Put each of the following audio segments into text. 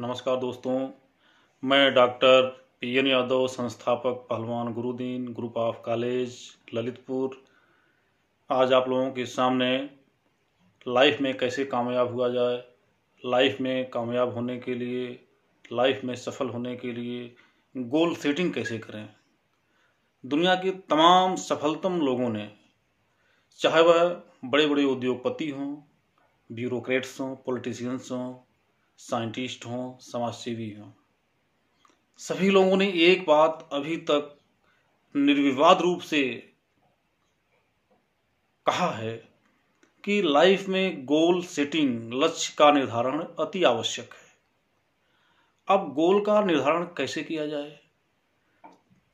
नमस्कार दोस्तों मैं डॉक्टर पी एन यादव संस्थापक पहलवान Gurudin group of college Lalitpur आज आप लोगों के सामने लाइफ में कैसे कामयाब हुआ जाए लाइफ में कामयाब होने के लिए लाइफ में सफल होने के लिए गोल सेटिंग कैसे करें दुनिया के तमाम सफलतम लोगों ने चाहे वह बड़े बड़े उद्योगपति हों ब्यूरोक्रेट्स हों पॉलिटिशियंस हों साइंटिस्ट हों समाजसेवी हों सभी लोगों ने एक बात अभी तक निर्विवाद रूप से कहा है कि लाइफ में गोल सेटिंग लक्ष्य का निर्धारण अति आवश्यक है अब गोल का निर्धारण कैसे किया जाए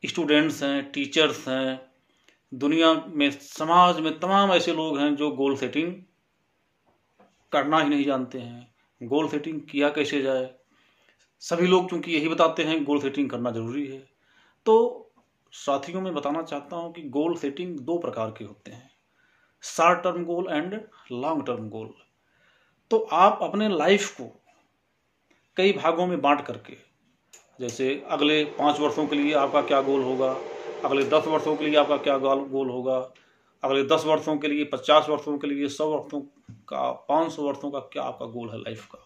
स्टूडेंट्स हैं टीचर्स हैं दुनिया में समाज में तमाम ऐसे लोग हैं जो गोल सेटिंग करना ही नहीं जानते हैं गोल सेटिंग किया कैसे जाए सभी लोग चूंकि यही बताते हैं गोल सेटिंग करना ज़रूरी है तो साथियों में बताना चाहता हूँ कि गोल सेटिंग दो प्रकार के होते हैं short term goal and long term goal तो आप अपने लाइफ को कई भागों में बांट करके जैसे अगले पाँच वर्षों के लिए आपका क्या गोल होगा अगले दस वर्षों के लिए आपका क्या गोल गोल होगा अगले दस वर्षों के लिए पचास वर्षों के लिए सौ वर्षों का पाँच सौ वर्षों का क्या आपका गोल है लाइफ का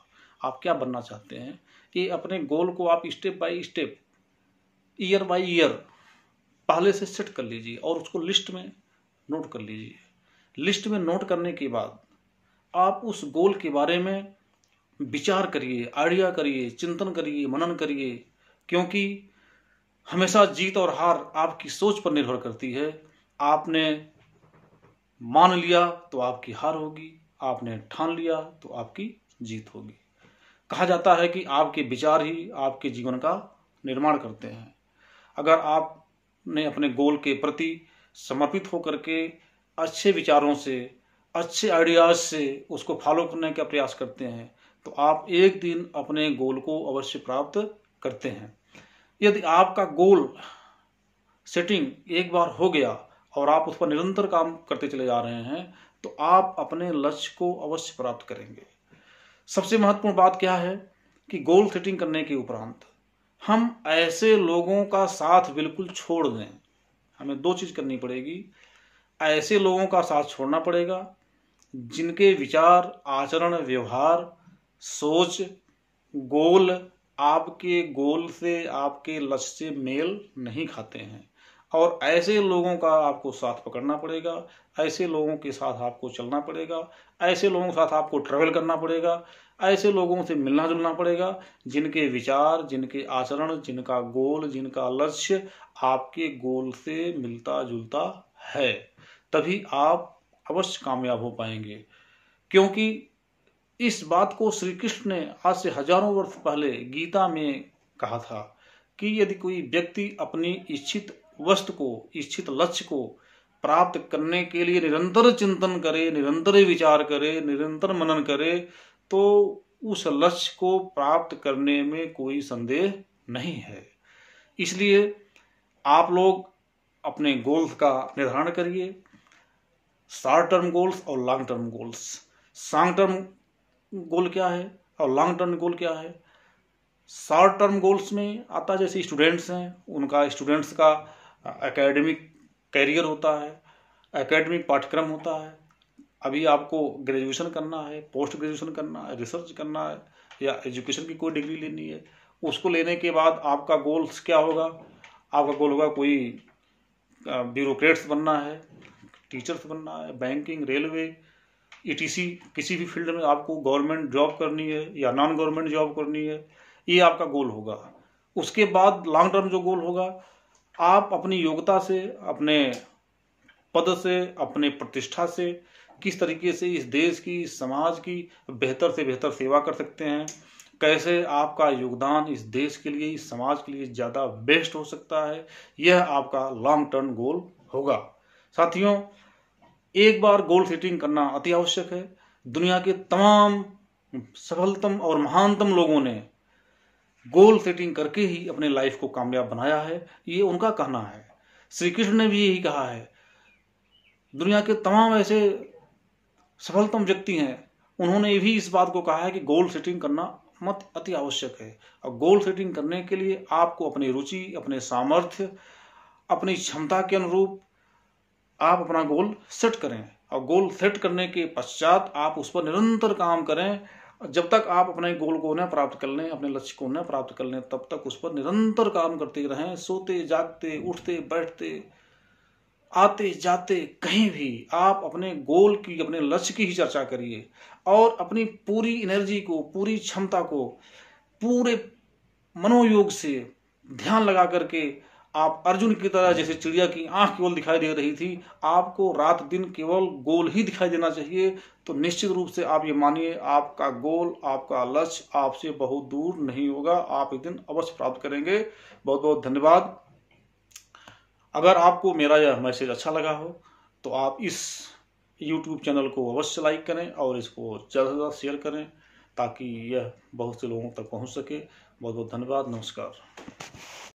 आप क्या बनना चाहते हैं ये अपने गोल को आप step by step year by year पहले से सेट कर लीजिए और उसको लिस्ट में नोट कर लीजिए लिस्ट में नोट करने के बाद आप उस गोल के बारे में विचार करिए आइडिया करिए चिंतन करिए मनन करिए क्योंकि हमेशा जीत और हार आपकी सोच पर निर्भर करती है आपने मान लिया तो आपकी हार होगी आपने ठान लिया तो आपकी जीत होगी कहा जाता है कि आपके विचार ही आपके जीवन का निर्माण करते हैं अगर आपने अपने गोल के प्रति समर्पित होकर के अच्छे विचारों से अच्छे आइडियाज से उसको फॉलो करने का प्रयास करते हैं तो आप एक दिन अपने गोल को अवश्य प्राप्त करते हैं यदि आपका गोल सेटिंग एक बार हो गया और आप उस पर निरंतर काम करते चले जा रहे हैं तो आप अपने लक्ष्य को अवश्य प्राप्त करेंगे सबसे महत्वपूर्ण बात क्या है कि गोल सेटिंग करने के उपरांत हम ऐसे लोगों का साथ बिल्कुल छोड़ दें हमें दो चीज़ करनी पड़ेगी ऐसे लोगों का साथ छोड़ना पड़ेगा जिनके विचार आचरण व्यवहार सोच गोल आपके गोल से आपके लक्ष्य से मेल नहीं खाते हैं और ऐसे लोगों का आपको साथ पकड़ना पड़ेगा ऐसे लोगों के साथ आपको चलना पड़ेगा ऐसे लोगों के साथ आपको ट्रैवल करना पड़ेगा ऐसे लोगों से मिलना जुलना पड़ेगा जिनके विचार जिनके आचरण जिनका गोल जिनका लक्ष्य आपके गोल से मिलता जुलता है तभी आप अवश्य कामयाब हो पाएंगे क्योंकि इस बात को श्री कृष्ण ने आज से हजारों वर्ष पहले गीता में कहा था कि यदि कोई व्यक्ति अपनी इच्छित वस्तु को इच्छित लक्ष्य को प्राप्त करने के लिए निरंतर चिंतन करे निरंतर विचार करे निरंतर मनन करे तो उस लक्ष्य को प्राप्त करने में कोई संदेह नहीं है इसलिए आप लोग अपने गोल्स का निर्धारण करिए शॉर्ट टर्म गोल्स और long term goals short term goal क्या है और लॉन्ग टर्म गोल क्या है शॉर्ट टर्म गोल्स में आता जैसे स्टूडेंट्स हैं उनका स्टूडेंट्स का एकेडमिक कैरियर होता है एकेडमिक पाठ्यक्रम होता है अभी आपको ग्रेजुएशन करना है पोस्ट ग्रेजुएशन करना है रिसर्च करना है या एजुकेशन की कोई डिग्री लेनी है उसको लेने के बाद आपका गोल्स क्या होगा आपका गोल होगा कोई ब्यूरोक्रेट्स बनना है टीचर्स बनना है बैंकिंग रेलवे ईटीसी किसी भी फील्ड में आपको गवर्नमेंट जॉब करनी है या नॉन गवर्नमेंट जॉब करनी है ये आपका गोल होगा उसके बाद लॉन्ग टर्म जो गोल होगा आप अपनी योग्यता से अपने पद से अपने प्रतिष्ठा से किस तरीके से इस देश की इस समाज की बेहतर से बेहतर सेवा कर सकते हैं कैसे आपका योगदान इस देश के लिए इस समाज के लिए ज़्यादा बेस्ट हो सकता है यह आपका लॉन्ग टर्म गोल होगा साथियों एक बार गोल सेटिंग करना अति आवश्यक है दुनिया के तमाम सफलतम और महानतम लोगों ने गोल सेटिंग करके ही अपने लाइफ को कामयाब बनाया है ये उनका कहना है श्री कृष्ण ने भी यही कहा है दुनिया के तमाम ऐसे सफलतम व्यक्ति हैं उन्होंने भी इस बात को कहा है कि गोल सेटिंग करना मत अति आवश्यक है और गोल सेटिंग करने के लिए आपको अपनी रुचि अपने सामर्थ्य अपनी क्षमता के अनुरूप आप अपना गोल सेट करें और गोल सेट करने के पश्चात आप उस पर निरंतर काम करें जब तक आप अपने गोल को न प्राप्त कर लें अपने लक्ष्य को न प्राप्त कर लें तब तक उस पर निरंतर काम करते रहें सोते जागते उठते बैठते आते जाते कहीं भी आप अपने गोल की अपने लक्ष्य की ही चर्चा करिए और अपनी पूरी एनर्जी को पूरी क्षमता को पूरे मनोयोग से ध्यान लगा करके आप अर्जुन की तरह जैसे चिड़िया की आंख केवल दिखाई दे रही थी आपको रात दिन केवल गोल ही दिखाई देना चाहिए तो निश्चित रूप से आप ये मानिए आपका गोल आपका लक्ष्य आपसे बहुत दूर नहीं होगा आप एक दिन अवश्य प्राप्त करेंगे बहुत बहुत धन्यवाद अगर आपको मेरा यह मैसेज अच्छा लगा हो तो आप इस यूट्यूब चैनल को अवश्य लाइक करें और इसको ज़्यादा से ज़्यादा शेयर करें ताकि यह बहुत से लोगों तक पहुंच सके बहुत बहुत धन्यवाद नमस्कार